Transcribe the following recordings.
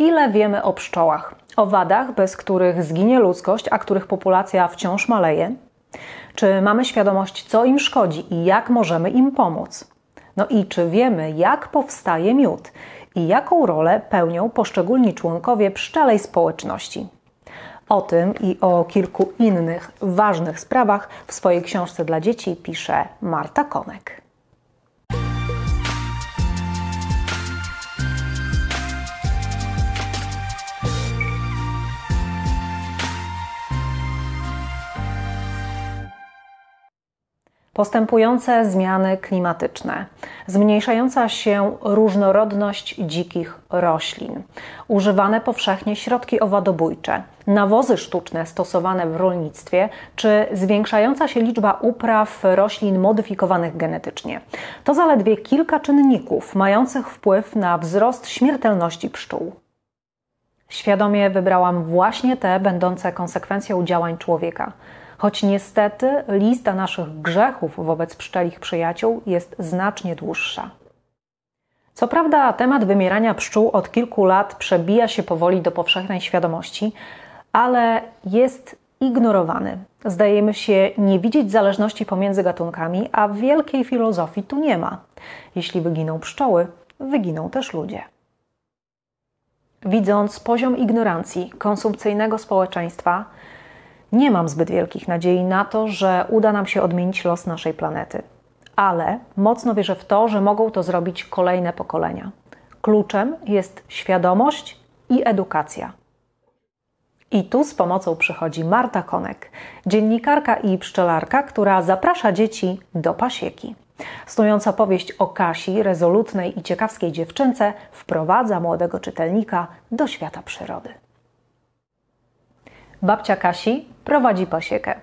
Ile wiemy o pszczołach? O wadach, bez których zginie ludzkość, a których populacja wciąż maleje? Czy mamy świadomość, co im szkodzi i jak możemy im pomóc? No i czy wiemy, jak powstaje miód i jaką rolę pełnią poszczególni członkowie pszczelej społeczności? O tym i o kilku innych ważnych sprawach w swojej książce dla dzieci pisze Marta Konek. Postępujące zmiany klimatyczne, zmniejszająca się różnorodność dzikich roślin, używane powszechnie środki owadobójcze, nawozy sztuczne stosowane w rolnictwie, czy zwiększająca się liczba upraw roślin modyfikowanych genetycznie. To zaledwie kilka czynników mających wpływ na wzrost śmiertelności pszczół. Świadomie wybrałam właśnie te będące konsekwencją działań człowieka Choć niestety lista naszych grzechów wobec pszczelich przyjaciół jest znacznie dłuższa. Co prawda, temat wymierania pszczół od kilku lat przebija się powoli do powszechnej świadomości, ale jest ignorowany. Zdajemy się nie widzieć zależności pomiędzy gatunkami, a wielkiej filozofii tu nie ma. Jeśli wyginą pszczoły, wyginą też ludzie. Widząc poziom ignorancji konsumpcyjnego społeczeństwa, nie mam zbyt wielkich nadziei na to, że uda nam się odmienić los naszej planety, ale mocno wierzę w to, że mogą to zrobić kolejne pokolenia. Kluczem jest świadomość i edukacja. I tu z pomocą przychodzi Marta Konek, dziennikarka i pszczelarka, która zaprasza dzieci do pasieki. Snująca powieść o Kasi, rezolutnej i ciekawskiej dziewczynce, wprowadza młodego czytelnika do świata przyrody. Babcia Kasi prowadzi pasiekę.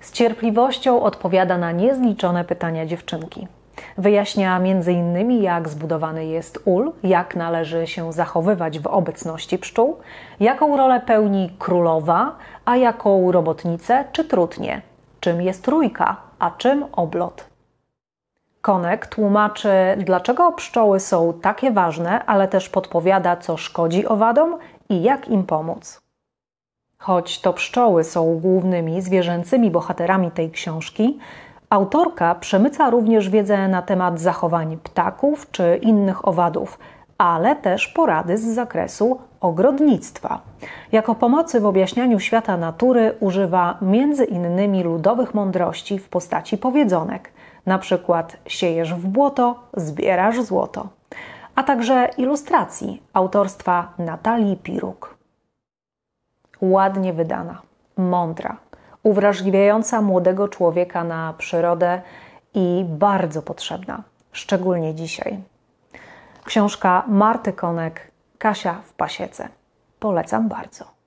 Z cierpliwością odpowiada na niezliczone pytania dziewczynki. Wyjaśnia m.in. jak zbudowany jest ul, jak należy się zachowywać w obecności pszczół, jaką rolę pełni królowa, a jaką robotnicę czy trutnie, czym jest rójka, a czym oblot. Konek tłumaczy, dlaczego pszczoły są takie ważne, ale też podpowiada, co szkodzi owadom i jak im pomóc. Choć to pszczoły są głównymi zwierzęcymi bohaterami tej książki, autorka przemyca również wiedzę na temat zachowań ptaków czy innych owadów, ale też porady z zakresu ogrodnictwa. Jako pomocy w objaśnianiu świata natury używa między innymi ludowych mądrości w postaci powiedzonek, na przykład siejesz w błoto, zbierasz złoto, a także ilustracji autorstwa Natalii Piruk ładnie wydana, mądra, uwrażliwiająca młodego człowieka na przyrodę i bardzo potrzebna, szczególnie dzisiaj. Książka Marty Konek, Kasia w pasiece. Polecam bardzo.